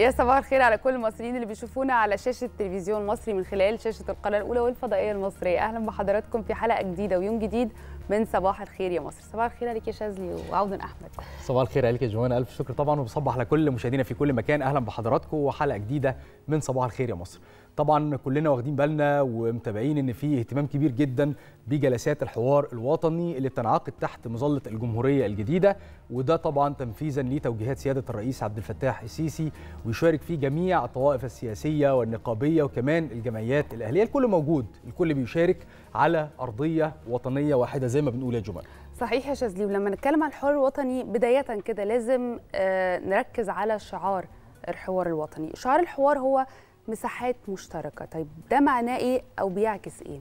يا صباح الخير على كل المصريين اللي بيشوفونا على شاشه التلفزيون المصري من خلال شاشه القناه الاولى والفضائيه المصريه اهلا بحضراتكم في حلقه جديده ويوم جديد من صباح الخير يا مصر صباح الخير عليك يا شاذلي وعودن احمد صباح الخير عليك يا جوانا الف شكر طبعا وبصبح لكل مشاهدينا في كل مكان اهلا بحضراتكم وحلقه جديده من صباح الخير يا مصر طبعا كلنا واخدين بالنا ومتابعين ان في اهتمام كبير جدا بجلسات الحوار الوطني اللي بتنعقد تحت مظله الجمهوريه الجديده وده طبعا تنفيذا لتوجيهات سياده الرئيس عبد الفتاح السيسي ويشارك فيه جميع الطوائف السياسيه والنقابيه وكمان الجمعيات الاهليه الكل موجود الكل بيشارك على ارضيه وطنيه واحده زي ما بنقول يا جمال صحيح يا شاذلي ولما نتكلم عن الحوار الوطني بدايه كده لازم آه، نركز على شعار الحوار الوطني شعار الحوار هو مساحات مشتركه طيب ده معناه ايه او بيعكس ايه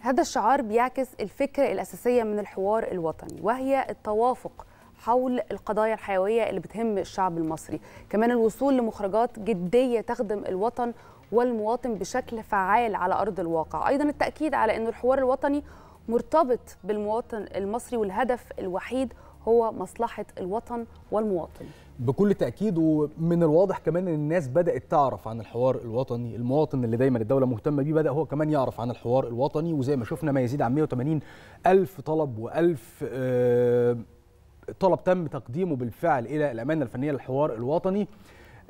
هذا الشعار بيعكس الفكره الاساسيه من الحوار الوطني وهي التوافق حول القضايا الحيويه اللي بتهم الشعب المصري كمان الوصول لمخرجات جديه تخدم الوطن والمواطن بشكل فعال على ارض الواقع ايضا التاكيد على ان الحوار الوطني مرتبط بالمواطن المصري والهدف الوحيد هو مصلحة الوطن والمواطن بكل تأكيد ومن الواضح كمان أن الناس بدأت تعرف عن الحوار الوطني المواطن اللي دايما الدولة مهتمة بيه بدأ هو كمان يعرف عن الحوار الوطني وزي ما شفنا ما يزيد عن 180 ألف طلب و1000 آه، طلب تم تقديمه بالفعل إلى الأمانة الفنية للحوار الوطني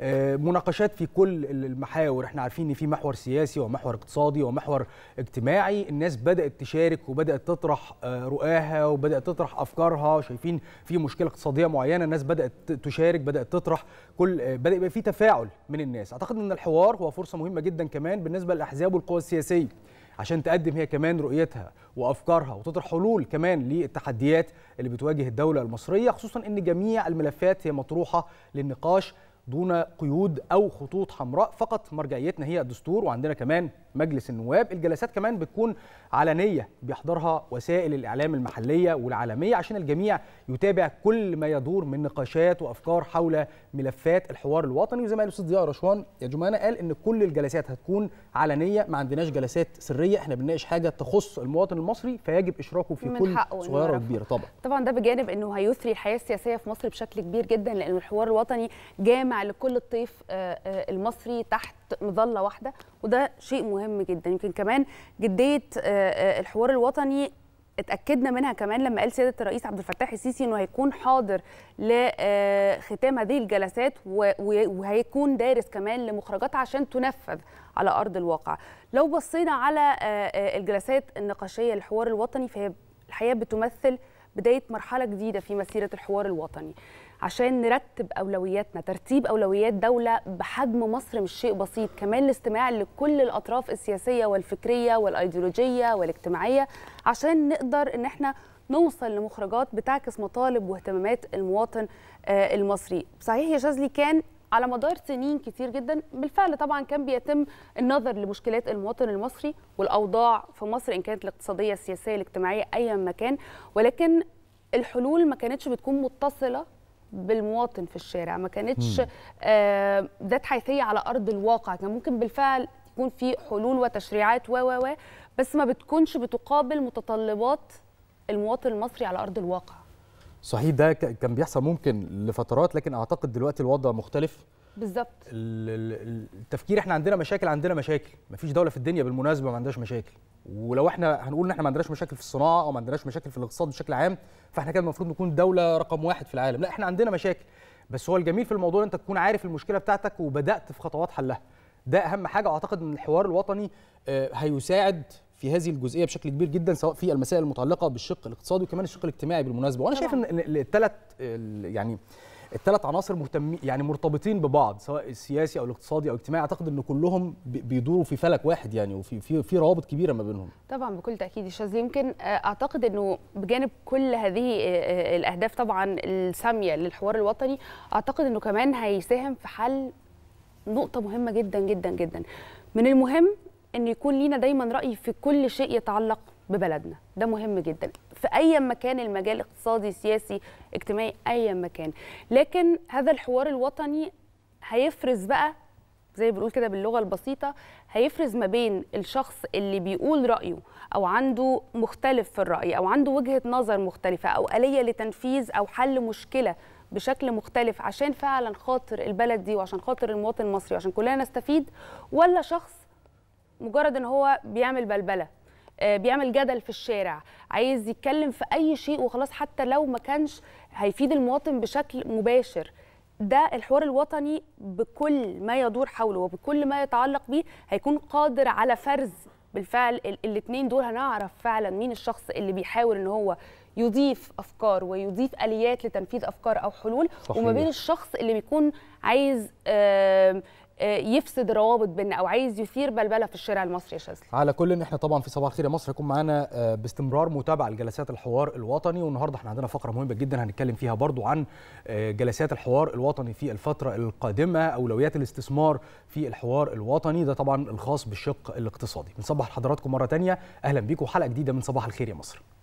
آه، مناقشات في كل المحاور احنا عارفين ان في محور سياسي ومحور اقتصادي ومحور اجتماعي الناس بدات تشارك وبدات تطرح آه، رؤاها وبدات تطرح افكارها شايفين في مشكله اقتصاديه معينه الناس بدات تشارك بدات تطرح كل آه، بدا يبقى في تفاعل من الناس اعتقد ان الحوار هو فرصه مهمه جدا كمان بالنسبه للاحزاب والقوى السياسيه عشان تقدم هي كمان رؤيتها وافكارها وتطرح حلول كمان للتحديات اللي بتواجه الدوله المصريه خصوصا ان جميع الملفات هي مطروحه للنقاش دون قيود او خطوط حمراء فقط مرجعيتنا هي الدستور وعندنا كمان مجلس النواب الجلسات كمان بتكون علنيه بيحضرها وسائل الاعلام المحليه والعالميه عشان الجميع يتابع كل ما يدور من نقاشات وافكار حول ملفات الحوار الوطني وزي ما قال الاستاذ ضياء رشوان يا جمانه قال ان كل الجلسات هتكون علنيه ما عندناش جلسات سريه احنا بنناقش حاجه تخص المواطن المصري فيجب اشراكه في كل صغيره وكبيره طبعا طبعا ده بجانب انه هيثري الحياه السياسيه في مصر بشكل كبير جدا لان الحوار الوطني جامع لكل الطيف آه، آه، المصري تحت مظله واحده وده شيء مهم جدا يمكن كمان جديه آه، الحوار الوطني اتاكدنا منها كمان لما قال سياده الرئيس عبد الفتاح السيسي انه هيكون حاضر لختام هذه الجلسات وهيكون دارس كمان لمخرجات عشان تنفذ على ارض الواقع لو بصينا على الجلسات النقاشيه للحوار الوطني فهي الحقيقه بتمثل بدايه مرحله جديده في مسيره الحوار الوطني عشان نرتب اولوياتنا ترتيب اولويات دوله بحجم مصر مش شيء بسيط كمان الاستماع لكل الاطراف السياسيه والفكريه والايديولوجيه والاجتماعيه عشان نقدر ان احنا نوصل لمخرجات بتعكس مطالب واهتمامات المواطن آه، المصري صحيح يا شاذلي كان على مدار سنين كتير جدا بالفعل طبعا كان بيتم النظر لمشكلات المواطن المصري والاوضاع في مصر ان كانت الاقتصاديه السياسيه الاجتماعيه ايا ما كان ولكن الحلول ما كانتش بتكون متصله بالمواطن في الشارع ما كانتش آه ذات حيثيه على ارض الواقع كان ممكن بالفعل يكون في حلول وتشريعات و و و بس ما بتكونش بتقابل متطلبات المواطن المصري على ارض الواقع صحيح ده كان بيحصل ممكن لفترات لكن اعتقد دلوقتي الوضع مختلف بالظبط التفكير احنا عندنا مشاكل عندنا مشاكل مفيش دوله في الدنيا بالمناسبه ما عندهاش مشاكل ولو احنا هنقول ان احنا ما عندناش مشاكل في الصناعه او ما عندناش مشاكل في الاقتصاد بشكل عام فاحنا كان المفروض نكون دوله رقم واحد في العالم لا احنا عندنا مشاكل بس هو الجميل في الموضوع انت تكون عارف المشكله بتاعتك وبدات في خطوات حلها ده اهم حاجه واعتقد ان الحوار الوطني آه، هيساعد في هذه الجزئيه بشكل كبير جدا سواء في المسائل المتعلقه بالشق الاقتصادي وكمان الشق الاجتماعي بالمناسبه وانا شايف ان الثلاث يعني الثلاث عناصر مهتمين يعني مرتبطين ببعض سواء السياسي او الاقتصادي او الاجتماعي اعتقد ان كلهم بيدوروا في فلك واحد يعني وفي في في روابط كبيره ما بينهم طبعا بكل تاكيد يا يمكن آه، اعتقد انه بجانب كل هذه آه، آه، الاهداف طبعا الساميه للحوار الوطني اعتقد انه كمان هيساهم في حل نقطه مهمه جدا جدا جدا من المهم ان يكون لينا دايما راي في كل شيء يتعلق ببلدنا ده مهم جدا في اي مكان المجال اقتصادي سياسي اجتماعي اي مكان لكن هذا الحوار الوطني هيفرز بقى زي بنقول كده باللغه البسيطه هيفرز ما بين الشخص اللي بيقول رايه او عنده مختلف في الراي او عنده وجهه نظر مختلفه او اليه لتنفيذ او حل مشكله بشكل مختلف عشان فعلا خاطر البلد دي وعشان خاطر المواطن المصري وعشان كلنا نستفيد ولا شخص مجرد ان هو بيعمل بلبله آه، بيعمل جدل في الشارع عايز يتكلم في اي شيء وخلاص حتى لو ما كانش هيفيد المواطن بشكل مباشر ده الحوار الوطني بكل ما يدور حوله وبكل ما يتعلق بيه هيكون قادر على فرز بالفعل الاثنين دول هنعرف فعلا مين الشخص اللي بيحاول ان هو يضيف افكار ويضيف اليات لتنفيذ افكار او حلول صحيح. وما بين الشخص اللي بيكون عايز يفسد روابط بيننا او عايز يثير بلبله في الشارع المصري يا شاذلي على كل ان احنا طبعا في صباح الخير يا مصر هيكون معانا آه، باستمرار متابعه لجلسات الحوار الوطني والنهارده احنا عندنا فقره مهمه جدا هنتكلم فيها برضو عن آه، جلسات الحوار الوطني في الفتره القادمه اولويات الاستثمار في الحوار الوطني ده طبعا الخاص بالشق الاقتصادي بنصبح لحضراتكم مره ثانيه اهلا بيكم حلقه جديده من صباح الخير يا مصر